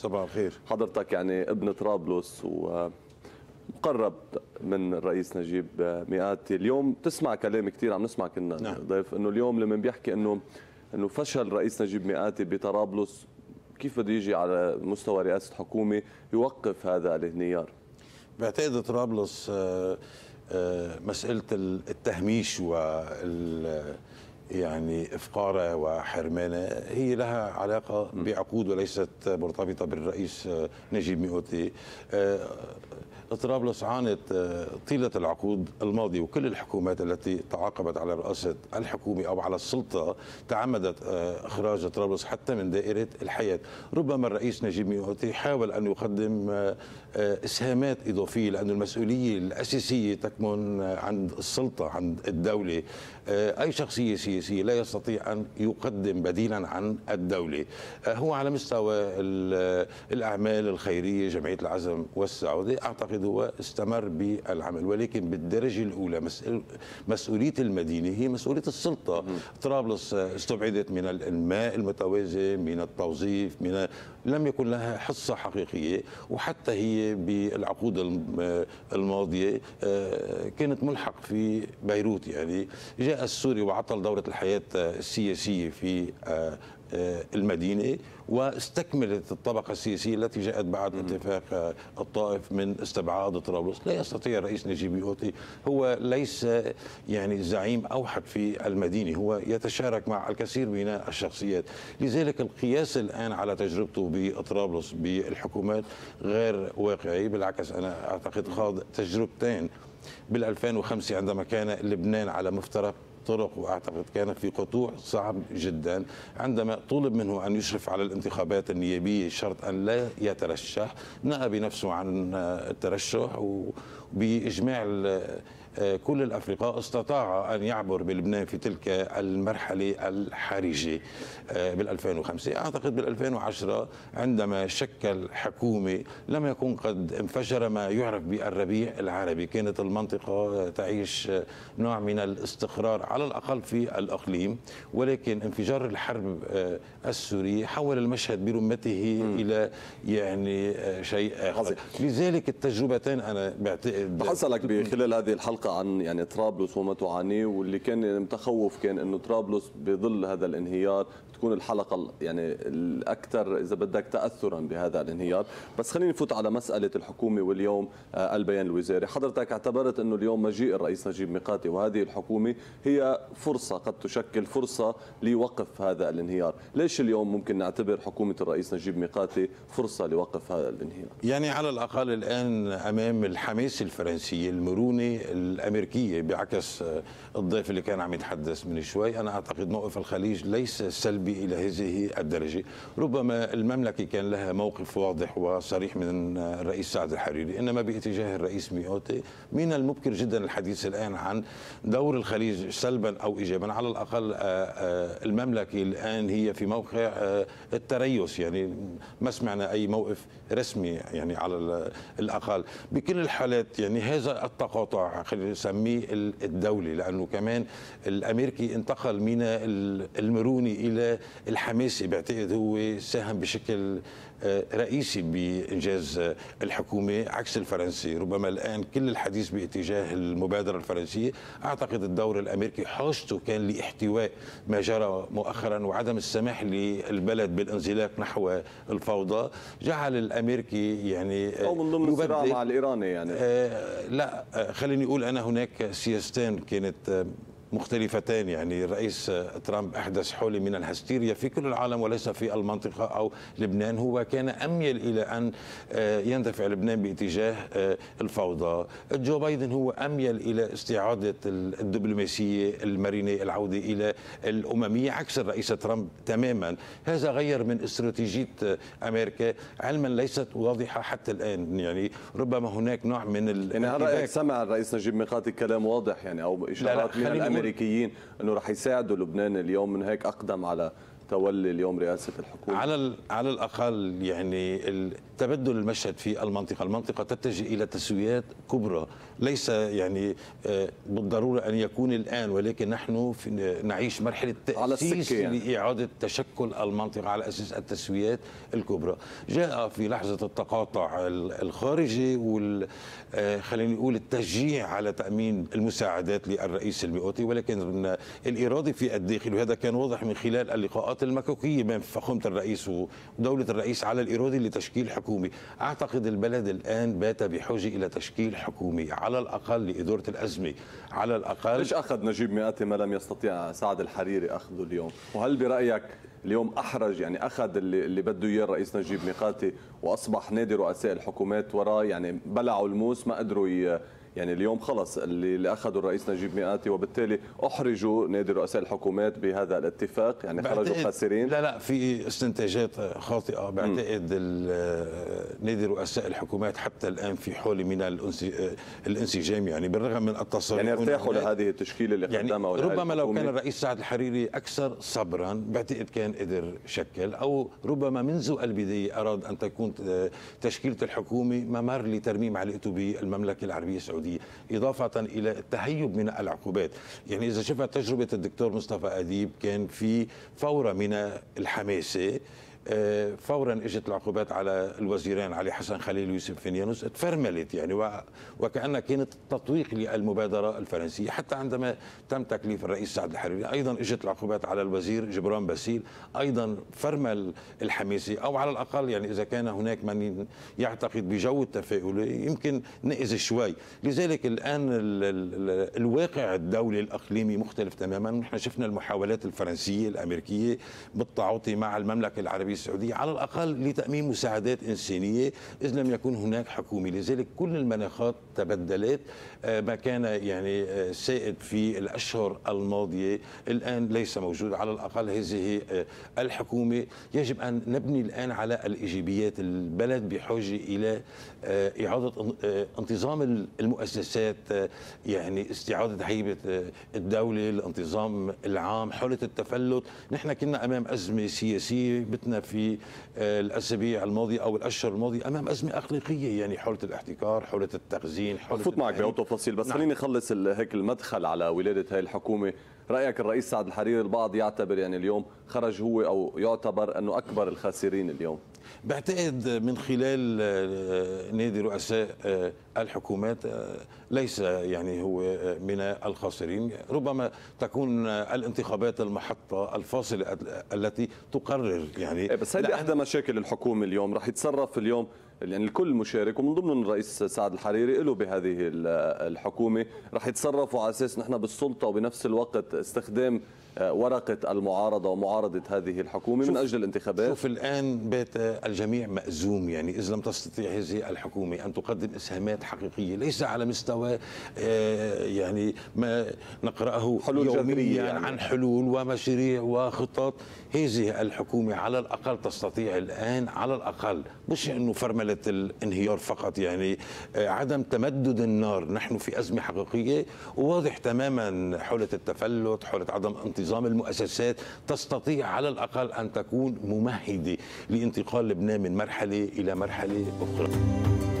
صباح الخير حضرتك يعني ابن طرابلس ومقرب من الرئيس نجيب مئاتي اليوم تسمع كلام كثير عم نسمع كنا نعم. ضيف انه اليوم لما بيحكي انه انه فشل الرئيس نجيب مئاتي بطرابلس كيف بده يجي على مستوى رئاسه حكومه يوقف هذا الانهيار بعتقد طرابلس آه، آه، مساله التهميش وال يعني افقاره وحرمانه هي لها علاقه بعقود وليست مرتبطه بالرئيس نجيب ميوتي آه، طرابلس عانت آه، طيلة العقود الماضية وكل الحكومات التي تعاقبت على رئاسة الحكومة أو على السلطة تعمدت آه، إخراج طرابلس حتى من دائرة الحياة ربما الرئيس نجيب ميقوتي حاول أن يقدم آه، إسهامات إضافية لأن المسؤولية الأساسية تكمن عند السلطة عند الدولة أي شخصية سياسية لا يستطيع أن يقدم بديلا عن الدولة هو على مستوى الأعمال الخيرية جمعية العزم والسعوديه أعتقد اعتقد واستمر بالعمل ولكن بالدرجه الاولى مسؤوليه المدينه هي مسؤوليه السلطه طرابلس استبعدت من الماء المتوازي من التوظيف من لم يكن لها حصه حقيقيه وحتى هي بالعقود الماضيه آه، كانت ملحق في بيروت يعني جاء السوري وعطل دوره الحياه السياسيه في آه، آه، المدينة واستكملت الطبقة السياسية التي جاءت بعد اتفاق آه، الطائف من استبعاد طرابلس لا يستطيع الرئيس نجيب أوتي هو ليس يعني زعيم أوحد في المدينة هو يتشارك مع الكثير من الشخصيات لذلك القياس الآن على تجربته بطرابلس بالحكومات غير واقعي بالعكس أنا أعتقد خاض تجربتين بال 2005 عندما كان لبنان على مفترق طرق واعتقد كان في قطوع صعب جدا عندما طلب منه ان يشرف على الانتخابات النيابيه شرط ان لا يترشح نأى بنفسه عن الترشح وباجماع كل الأفرقاء استطاع أن يعبر بلبنان في تلك المرحلة الحرجة آه، بال2005 أعتقد بال2010 عندما شكل حكومة لم يكن قد انفجر ما يعرف بالربيع العربي كانت المنطقة تعيش نوع من الاستقرار على الأقل في الأقليم ولكن انفجار الحرب آه، السورية حول المشهد برمته م. إلى يعني آه، شيء آخر لذلك التجربتين أنا بعتقد بحصلك بخلال هذه الحلقة عن يعني طرابلس وما تعانيه واللي كان متخوف كان انه طرابلس بظل هذا الانهيار تكون الحلقه يعني الاكثر اذا بدك تاثرا بهذا الانهيار بس خليني نفوت على مساله الحكومه واليوم آه، البيان الوزاري حضرتك اعتبرت انه اليوم مجيء الرئيس نجيب ميقاتي وهذه الحكومه هي فرصه قد تشكل فرصه لوقف هذا الانهيار ليش اليوم ممكن نعتبر حكومه الرئيس نجيب ميقاتي فرصه لوقف هذا الانهيار يعني على الاقل الان امام الحماس الفرنسي المرونه الامريكيه بعكس آه، الضيف اللي كان عم يتحدث من شوي انا اعتقد موقف الخليج ليس سلبي به إلى هذه الدرجة ربما المملكة كان لها موقف واضح وصريح من الرئيس سعد الحريري إنما باتجاه الرئيس ميوتي من المبكر جدا الحديث الآن عن دور الخليج سلبا أو إيجابا على الأقل آه، آه، المملكة الآن هي في موقع آه، التريث يعني ما سمعنا أي موقف رسمي يعني على الأقل بكل الحالات يعني هذا التقاطع خلينا نسميه الدولي لأنه كمان الأمريكي انتقل من المروني إلى الحماسي بعتقد هو ساهم بشكل آه، رئيسي بانجاز الحكومه عكس الفرنسي، ربما الان كل الحديث باتجاه المبادره الفرنسيه، اعتقد الدور الامريكي حاجته كان لاحتواء ما جرى مؤخرا وعدم السماح للبلد بالانزلاق نحو الفوضى، جعل الامريكي يعني آه، او من ضمن الصراع مع الايراني يعني آه لا آه، خليني اقول انا هناك سياستين كانت مختلفتان يعني الرئيس ترامب أحدث حول من الهستيريا في كل العالم وليس في المنطقة أو لبنان هو كان أميل إلى أن آه، يندفع لبنان باتجاه آه، الفوضى جو بايدن هو أميل إلى استعادة الدبلوماسية المرنة العودة إلى الأممية عكس الرئيس ترامب تماما هذا غير من استراتيجية آه، أمريكا علما ليست واضحة حتى الآن يعني ربما هناك نوع من يعني هل رأيك سمع الرئيس نجيب ميقاتي كلام واضح يعني أو إشارات لا لا من الامريكي الامريكيين انه رح يساعدوا لبنان اليوم من هيك اقدم على تولي اليوم رئاسه الحكومه على على الاقل يعني تبدل المشهد في المنطقه، المنطقه تتجه الى تسويات كبرى، ليس يعني آه، بالضروره ان يكون الان ولكن نحن نعيش مرحله تاسيس يعني. لاعاده تشكل المنطقه على اساس التسويات الكبرى، جاء في لحظه التقاطع الخارجي وال آه، خليني اقول التشجيع على تامين المساعدات للرئيس المئوتي ولكن الاراده في الداخل وهذا كان واضح من خلال اللقاءات المكوكية بين فخامة الرئيس ودولة الرئيس على الإرادة لتشكيل حكومة أعتقد البلد الآن بات بحاجة إلى تشكيل حكومي على الأقل لإدارة الأزمة على الأقل ليش أخذ نجيب مئات ما لم يستطيع سعد الحريري أخذه اليوم وهل برأيك اليوم احرج يعني اخذ اللي, اللي بده اياه الرئيس نجيب ميقاتي واصبح نادي رؤساء الحكومات وراه يعني بلعوا الموس ما قدروا يعني اليوم خلص اللي اخذوا الرئيس نجيب مئاتي وبالتالي احرجوا نادي رؤساء الحكومات بهذا الاتفاق يعني خرجوا خاسرين لا لا في استنتاجات خاطئه بعتقد نادي رؤساء الحكومات حتى الان في حول من الانسجام يعني بالرغم من التصريح يعني ارتاحوا لهذه التشكيله اللي يعني قدامها ربما لو كان الرئيس سعد الحريري اكثر صبرا بعتقد كان قدر شكل او ربما منذ البدايه اراد ان تكون تشكيله الحكومه ممر لترميم علاقته بالمملكه العربيه السعوديه السعودية إضافة إلى التهيب من العقوبات يعني إذا شفنا تجربة الدكتور مصطفى أديب كان في فورة من الحماسة آه، فورا اجت العقوبات على الوزيرين علي حسن خليل ويوسف فينيانوس تفرملت يعني وكانها كانت تطويق للمبادره الفرنسيه حتى عندما تم تكليف الرئيس سعد الحريري ايضا اجت العقوبات على الوزير جبران باسيل ايضا فرمل الحماسي او على الاقل يعني اذا كان هناك من يعتقد بجو التفاؤل يمكن نئز شوي لذلك الان الواقع الدولي الاقليمي مختلف تماما نحن شفنا المحاولات الفرنسيه الامريكيه بالتعاطي مع المملكه العربيه العربية السعودية على الأقل لتأمين مساعدات إنسانية إذ لم يكن هناك حكومة لذلك كل المناخات تبدلت آه، ما كان يعني آه، سائد في الأشهر الماضية الآن ليس موجود على الأقل هذه آه، الحكومة يجب أن نبني الآن على الإيجابيات البلد بحاجة إلى إعادة انتظام المؤسسات يعني استعادة هيبة الدولة الانتظام العام حالة التفلت نحن كنا أمام أزمة سياسية بتنا في آه، الاسابيع الماضيه او الاشهر الماضيه امام ازمه اخلاقيه يعني حوله الاحتكار حوله التخزين حوله فوت معك بعود تفاصيل بس نعم. خليني اخلص هيك المدخل على ولاده هاي الحكومه رايك الرئيس سعد الحريري البعض يعتبر يعني اليوم خرج هو او يعتبر انه اكبر الخاسرين اليوم بعتقد من خلال آه، نادي رؤساء آه، الحكومات آه، ليس يعني هو من الخاسرين ربما تكون الانتخابات المحطة الفاصلة التي تقرر يعني إيه، بس هذه احدى مشاكل الحكومة اليوم رح يتصرف اليوم يعني الكل مشارك ومن ضمنهم الرئيس سعد الحريري له بهذه الحكومه رح يتصرفوا على اساس نحن بالسلطه وبنفس الوقت استخدام آه، ورقه المعارضه ومعارضه هذه الحكومه من اجل الانتخابات شوف الان بات الجميع مأزوم يعني اذا لم تستطيع هذه الحكومه ان تقدم اسهامات حقيقيه ليس على مستوى آه، يعني ما نقراه حلول يوميا يعني. عن حلول ومشاريع وخطط هذه الحكومه على الاقل تستطيع الان على الاقل مش انه فرمله مساله الانهيار فقط يعني آه، عدم تمدد النار نحن في ازمه حقيقيه وواضح تماما حوله التفلت حوله عدم انتظام المؤسسات تستطيع على الاقل ان تكون ممهده لانتقال لبنان من مرحله الى مرحله اخرى